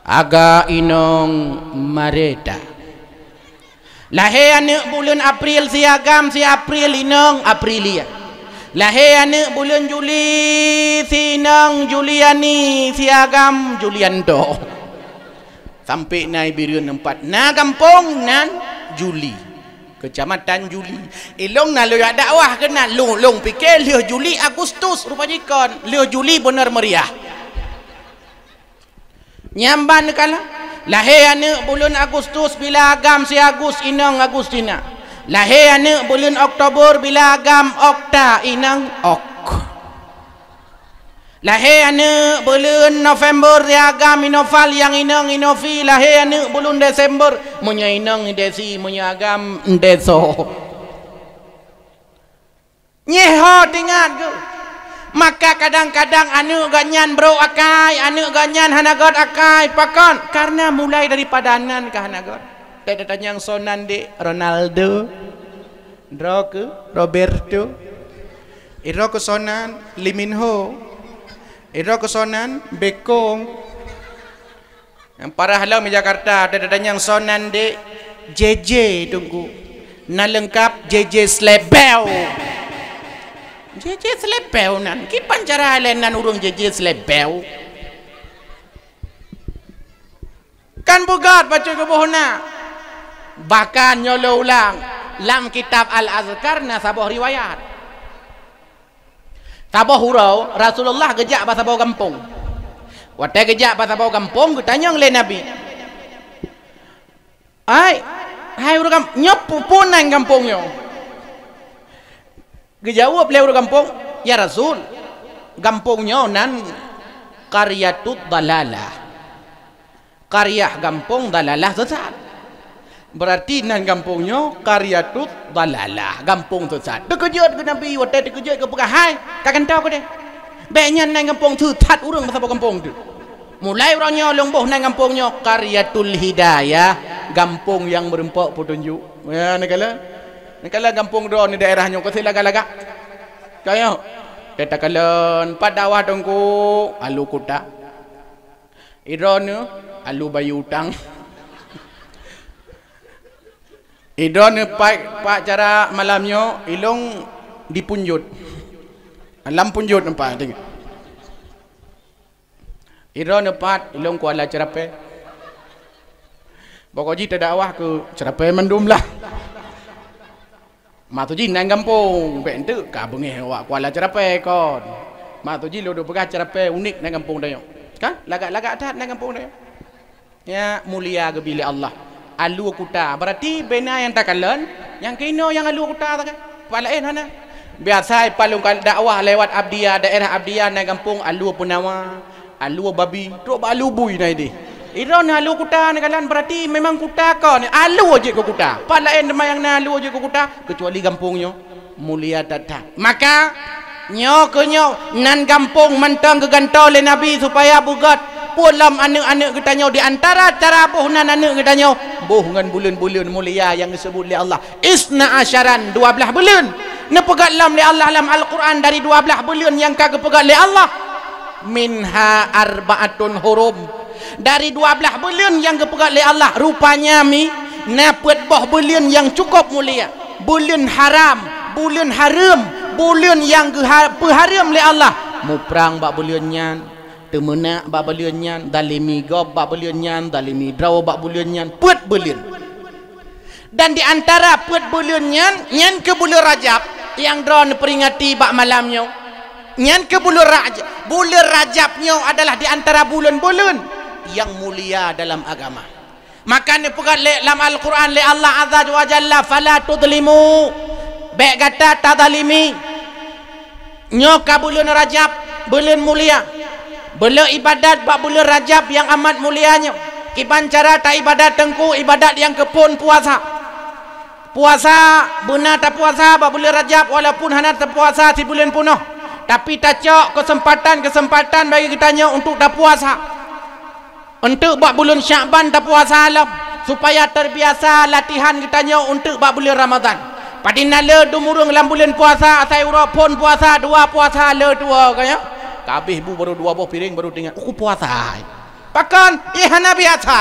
aga inung Maretah lahir anak bulan April si agam si April inong Aprilia lahir anak bulan Juli si inong Juliani si agam Juliando sampai naik biru empat na kampung nan Juli kecamatan Juli elong na loyak dakwah kena long long pikir lio Juli Agustus rupanya kan lio Juli benar meriah nyamban kalah lahir anak bulan Agustus bila agam si Agus inang Agustina lahir anak bulan Oktober bila agam Okta inang Ok lahir anak bulan November si agam Inofal yang inang Inofi lahir anak bulan Desember munya inang Desi munya agam Deso Nyeho tingat ke maka kadang-kadang anu ganyan bro akai anu ganyan hanagot akai pakon karena mulai daripada anan ke hanagot tak tanya yang sonan di Ronaldo Roku Roberto Iroku sonan Liminho Iroku sonan Bekong yang parah halau di Jakarta ada tanya yang sonan di JJ tunggu nak lengkap JJ Slebel Jejes lebeu nan. Ki panjara ale nan urung jejes lebeu. Kan bugat baca ke bohna. Bahkan nyolo ulang. Lam kitab Al-Azkar na riwayat. Sabah hurau Rasulullah gejak bahasa bau kampung. Wata gejak bahasa bau kampung tanya le Nabi. Ai, hai urang nyop punang kampung yo. Gejawab beliau di kampung, Ya Rasul, kampungnya nan karya tut dalalah. Karya kampung dalalah sesat. Berarti nan kampungnya karya tut dalalah, kampung sesat. Dekejut ke Nabi, wate dekejut ke buka hai, tak tahu ke deh. Banyak nan kampung tu, tat urung masa kampung tu. Mulai orangnya lombok nan kampungnya karya tul hidayah, kampung yang merempak petunjuk. Ya, nak kalah ni kalau kampung dia ni daerahnya kau sila galaga kaya kita kalon pada wa tungku alu kuda, iron alu bayu utang iron pak pak cara malamnya ilung dipunjut alam punjut nampak tengok iron pat ilong kuala cerape Bokoji tidak awak ke cerape mendum lah. Mak tu jinan kampung. Bentu kabung eh wak kuala cerape kon. Mak tu jilo do bega cerape unik nang kampung dayo. Kan? Lagak-lagak tah nang kampung dayo. Ya mulia ke bila Allah. Alu kuta berarti bena yang takalan yang kino yang alu kuta tak. Pala eh nana. Biasa palung dakwah lewat Abdia daerah Abdia nang kampung alu punawa. Alu babi, tu alu bui nai dia. Ira ni alu kuta ni kalan berarti memang kuta kau ni. Alu aje kau kuta. Pala end mai yang ni alu aje kau kuta. Kecuali kampungnya mulia tata. Maka nyo ke nyo nan kampung mentang ke gantau le nabi supaya bugat pulam anak-anak kita nyo di antara cara pohonan anak kita nyo bohongan bulun bulun mulia yang disebut oleh Allah isna asyaran 12 bulan ne pegat lam le Allah lam al-Quran dari dua belah bulun yang kagak pegat le Allah minha arbaatun hurum dari 12 bulan yang kepegat oleh Allah rupanya mi nepet boh bulan yang cukup mulia bulan haram bulan haram bulan yang berharam oleh Allah muprang bak bulannya temenak bak bulannya dalimi gob bak bulannya dalimi draw bak bulannya put bulan dan di antara put bulannya nyen ke bulan rajab yang dron peringati bak malamnya nyen ke bulan rajab bulan rajabnya adalah di antara bulan-bulan yang mulia dalam agama. Maka Makanya pegat dalam Al-Quran le Allah Azza wa Jalla fala tudlimu. Baik kata tadalimi. Nyo kabulun rajab bulan mulia. Bulan ibadat bak bulan rajab yang amat mulianya. Kipan cara tak ibadat tengku ibadat yang kepun puasa. Puasa benar tak puasa bak bulan rajab walaupun hanat tak puasa si bulan punuh. Tapi tak cok kesempatan-kesempatan bagi kita untuk tak puasa untuk buat bulan syakban dan puasa alam supaya terbiasa latihan kita ditanya untuk buat bulan Ramadan. Padina le dumurung dalam bulan puasa asai ura pun puasa dua puasa le dua kaya. Kabeh bu baru dua buah piring baru dengar aku puasa. Pakan? eh hana biasa.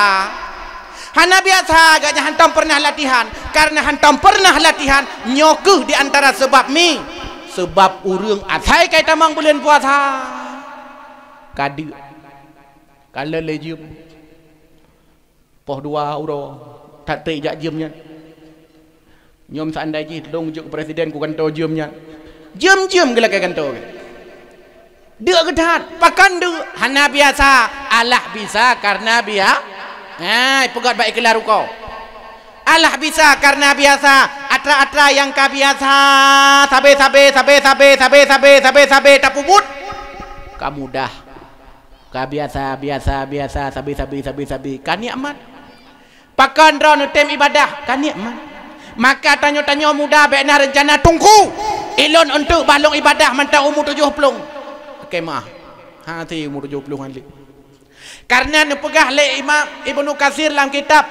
Hana biasa agaknya hantam pernah latihan karena hantam pernah latihan nyokuh di antara sebab ni sebab urung asai kaitamang bulan puasa. Kadu kala lejim poh dua uro tak terijak jak jimnya nyom sandai ji tolong jok presiden ku kanto jimnya jim jim gelak kanto dia gedat pakan du hana biasa alah bisa karena biha hai pegat baik kelar ko alah bisa karena biasa atra-atra yang ka biasa sabe sabe sabe sabe sabe sabe sabe sabe tapubut kamu dah kebiasa biasa biasa sabi sabi sabi sabi kan nikmat pakan dra no tem ibadah kan nikmat maka tanya-tanya muda benar rencana tunggu ilon untuk balung ibadah mentang umur 70 okey mah ha ti umur 70 kan karena ni pegah le imam ibnu kasir dalam kitab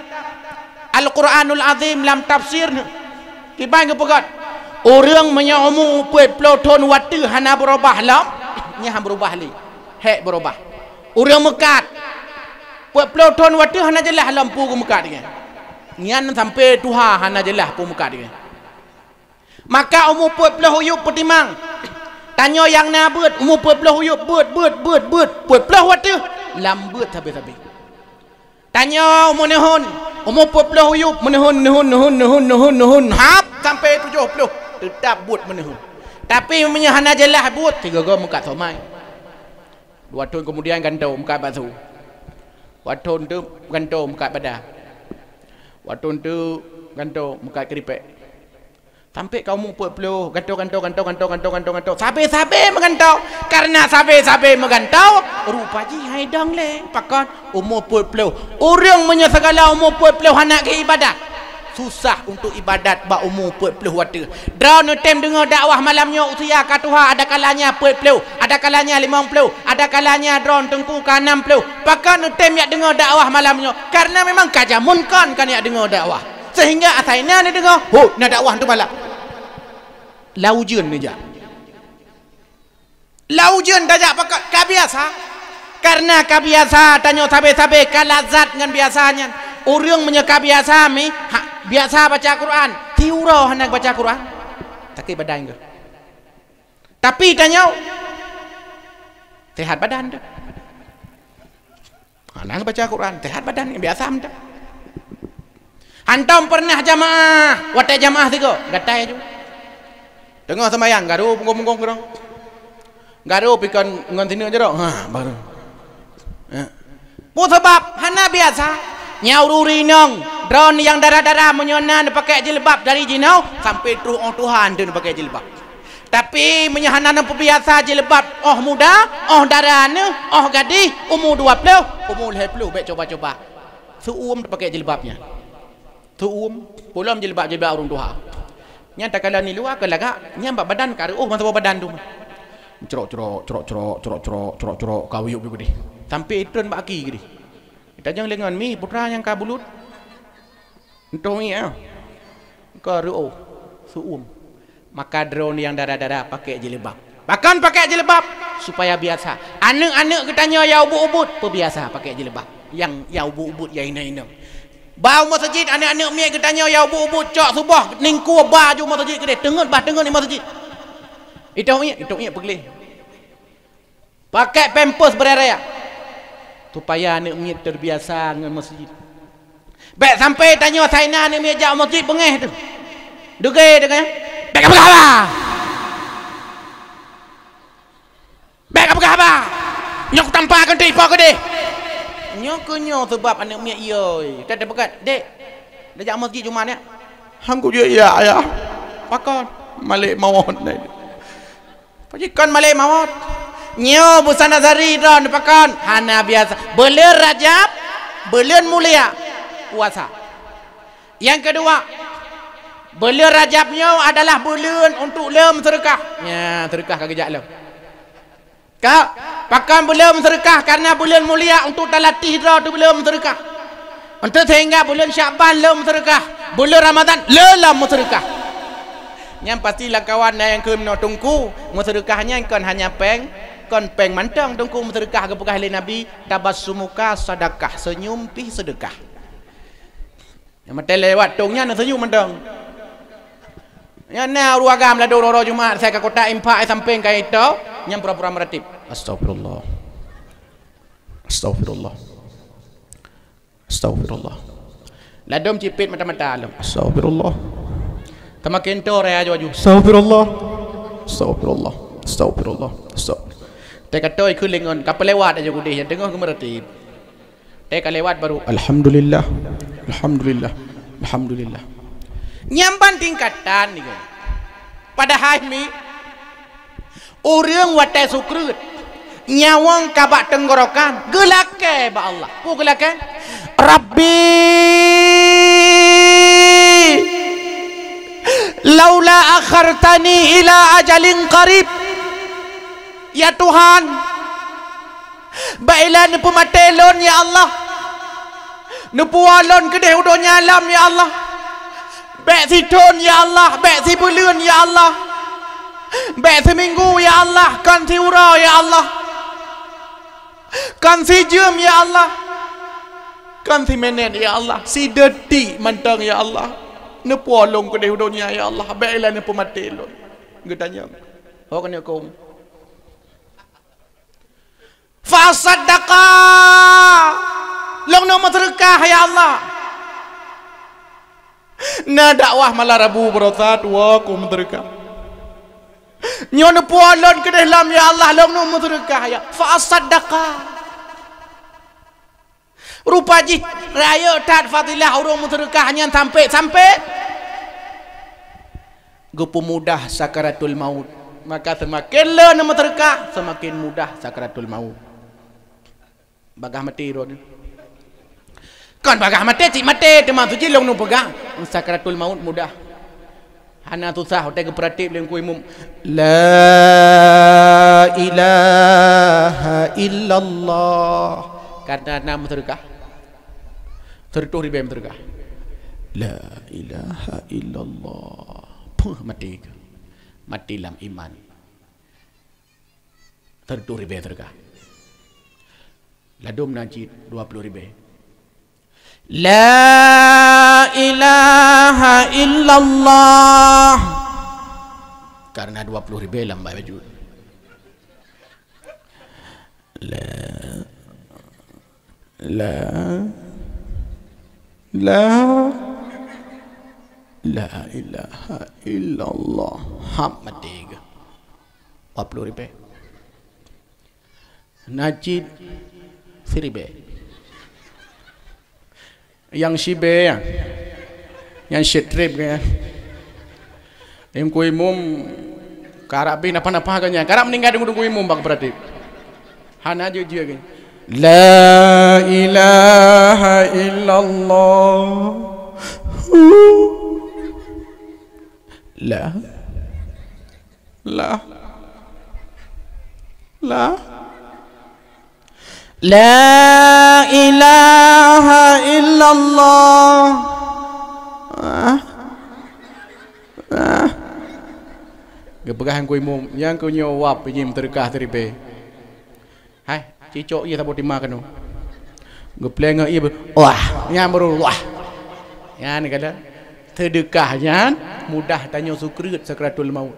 al-quranul azim dalam tafsir tiba ke pegat orang menya umur 70 tahun waktu hana berubah lam ni han berubah le hek berubah urang mekat pelau ton waktu hana jelah lampu ku mekat dia nian sampai tuha hana jelah pu mekat dia maka umur buat pelah uyuk pertimbang. tanya yang na buat, umur buat pelah uyuk buat buat buat buat buat pelah waktu. Lambat tapi tapi tanya umur nehun umur puat pelah uyuk menehun nehun nehun nehun nehun nehun hap sampai tujuh puluh tetap buat menehun tapi menyehana jelah buat tiga gom kat somai Watun kemudian gantau muka batu. Watun tu gantau muka pada. Watun tu gantau muka kripe, Sampai kamu mumpu pelu gantau gantau gantau gantau gantau gantau gantau. Sabe sabe mengantau. Karena sabe sabe mengantau. Rupa ji hai dong le. Pakon umur pelu. Orang menyesal segala umur pelu anak ke ibadah susah untuk ibadat ba umu puat peluh wata draw no time dengar dakwah malamnya usia katuha ada kalanya puat peluh ada kalanya limang peluh ada kalanya drone tengku kanam peluh pakar no time yang dengar dakwah malamnya karena memang kajah munkan kan yang dengar dakwah sehingga asainya ni dengar oh ni dakwah tu malam laujun ni ja laujun dah jak pakar kabiasa karena kabiasa tanya sabe-sabe zat dengan biasanya orang menyekabiasa mi ha, biasa baca Quran tiura hendak baca Quran tak badan ke tapi tanya sehat badan tu ha, anak baca Quran sehat badan yang biasa anda antum pernah jamaah wate jamaah tiga gatai tu tengah sembahyang garu punggung-punggung gerong garu pikan ngan sini aja dok ha baru ya. Pun sebab hana biasa nyauru rinong drone yang darah-darah menyenan pakai jilbab dari jinau sampai tu orang Tuhan dia pakai jilbab tapi menyenan pun biasa jilbab oh muda oh darah darahnya oh gadis umur dua 20 umur 20 baik cuba-cuba seum pakai jilbabnya seum pulang jilbab jilbab orang Tuhan yang tak kalah ni luar ke lagak yang buat badan kare oh masa badan tu cerok-cerok cerok-cerok cerok-cerok cerok-cerok kawiyuk begini sampai itu nak pergi gini kita jangan dengan mi putra yang kabulut. Entuh ni, ah. Ya. Ka ruo oh, suum. Maka drone yang darah-darah pakai jilbab. Bahkan pakai jilbab supaya biasa. Anak-anak ketanya ya ubut-ubut, pebiasa pakai jilbab. Yang ya ubut-ubut ya ina-ina. Bau masjid anak-anak mi ketanya ya ubut-ubut cak subah ningku baju masjid kedai. dengar, bah tengok ni masjid. Itu ni, itu ni pergi. Pakai pampers beraya-raya supaya anak mengit terbiasa dengan masjid baik sampai tanya saya ni mengit jauh masjid pengeh tu duga dengan baik apa khabar baik apa khabar nyok tanpa kan tipu aku deh nyok nyok sebab anak mengit iya tak ada pekat dek dah masjid cuma ni hangku je iya ayah pakar malik mawon pakar malik mawon nyo busana zari don pakon hana biasa belen rajab belen mulia puasa yang kedua belen rajabnya adalah belen untuk lem serkah ya serkah kerja lem ka pakan belum serkah karena bulan mulia untuk talatih dra tu belum serkah untuk sehingga bulan syaban belum serkah bulan ramadan lelah serkah yang pasti lah kawan yang kau menolong tungku musyrikahnya kan hanya peng kon peng mantang tungku sedekah ke pukah oleh Nabi tabas sumuka sadakah senyum pih sedekah yang mati lewat tungnya nak senyum mantang yang nak uruh agam lah dororo jumat saya ke kota impak samping kaya itu yang pura-pura meratib astagfirullah astagfirullah astagfirullah ladum cipit mata-mata alam astagfirullah Tama kentor ya eh, jojo. Astagfirullah. Astagfirullah. Astagfirullah. Astagfirullah. Teka toy ku lingon kapal lewat aja ku dia baru alhamdulillah. Alhamdulillah. Alhamdulillah. Nyamban tingkatan ni. Pada hai mi urang Nyawang kabak tenggorokan gelake ba Allah. Ku gelake. Rabbi laula akhartani ila ajalin qarib Ya Tuhan Baiklah ni pemata lon ya Allah Ni ke deh udah nyalam ya Allah Bek si ton ya Allah Bek si bulan ya Allah Bek si minggu ya Allah Kan si ura ya Allah Kan si jam ya Allah Kan si menet ya Allah Si deti mantang ya Allah Ni puan ke deh udah ya Allah Baiklah ni pemata lon Gedanya Oh kena fasaddaqa long nama terkah ya Allah na dakwah malah rabu berotat wa ku terkah nyon puolon ke dalam ya Allah long nama terkah ya fasaddaqa rupa ji raya tat fadilah urung terkah nyan sampai sampai gupu mudah sakaratul maut maka semakin le lah nama semakin mudah sakaratul maut bagah mati rod. Kan bagah mati cik mati teman suci long nu pegah. Sakratul maut mudah. Hana tu sah hotel ke peratip leng kui mum. La ilaha illallah. Karena nama terka. Terutuh ribem terka. La ilaha illallah. Puh mati. Mati lam iman. Terduri ribem terka. Ladum Najib 20 ribu La ilaha illallah Karena 20 ribu lambat baju La La La La ilaha illallah Ham mati ke 20 ribu Najib siribe. Yang sibe ya. Yang shitrip ya. Yang kui mum karak bin apa napa kan, agaknya. Karak meninggal dengan kui imum, bak berarti. Hana jujur juga kan. La ilaha illallah. La. La. La. La. لا إله إلا الله Gebegahan kau imum, yang kau nyawap ini terkah teripe. Hai, cicok ia tapi dimakan tu. Gepleng ngah ia, wah, yang baru wah. Yang ni kata, terdekah yang mudah tanya sukrut sekarat tu lemau.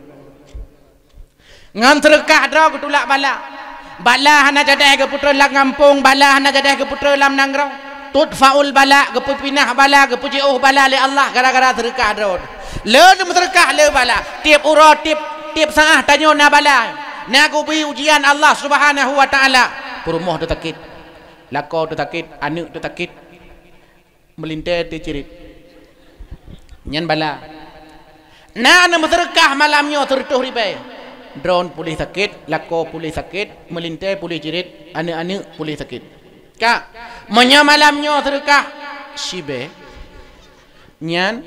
Ngan terkah drau ketulak balak bala hana jadah ke putra lang kampung bala hana jadah ke putra lam nangra tut faul bala ke pinah bala ke puji oh bala le Allah gara-gara terkah drone leun terkah le bala tiap ura tiap tiap sangah tanyo na bala na ku bi ujian Allah subhanahu wa taala perumah tu takit lako tu takit anu tu takit melinte te cirit nyen bala na na terkah malamnya tertuh ribai drone pulih sakit lako pulih sakit melintai pulih jerit ane-ane pulih sakit ka menya malamnya terka sibe nyan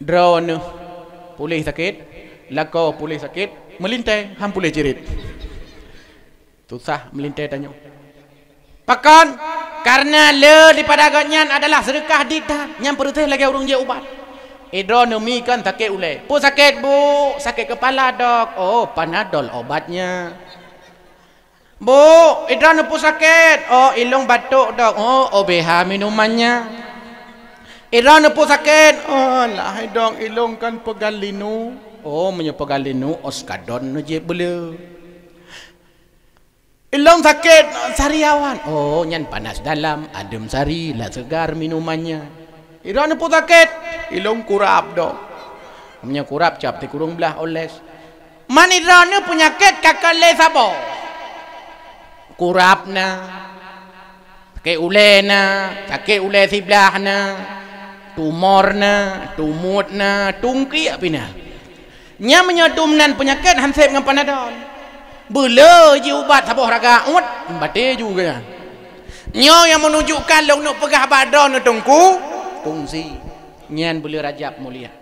drone pulih sakit lako pulih sakit melintai ham pulih jerit susah melintai tanya pakon karena le di pada nyan adalah sedekah dita nyan perutih lagi urung je ubat Hidronomi kan sakit ulai. Pun sakit bu, sakit kepala dok. Oh, panadol obatnya. Bu, idran pun sakit. Oh, ilung batuk dok. Oh, OBH minumannya. Idran pun sakit. Oh, lah dok ilung kan pegal linu. Oh, menye pegal linu oskadon no je bele. Ilung sakit sariawan. Oh, nyan panas dalam, adem sari, lah segar minumannya. Ira ni pun sakit. Ilung kurap dok. Amnya kurap cap di kurung belah oles. Man ira ni penyakit kakak le sabo. Kurap na. Sakit ule na. Sakit ule si belah na. Tumor na. Tumut na. Tungki api na. Nya menyatum nan penyakit hansip dengan panadol. Bela je ubat sabo raga. Umat. Batik juga. Nyo yang menunjukkan lo nak pegah badan tu tungku kongsi nyian beliau rajab mulia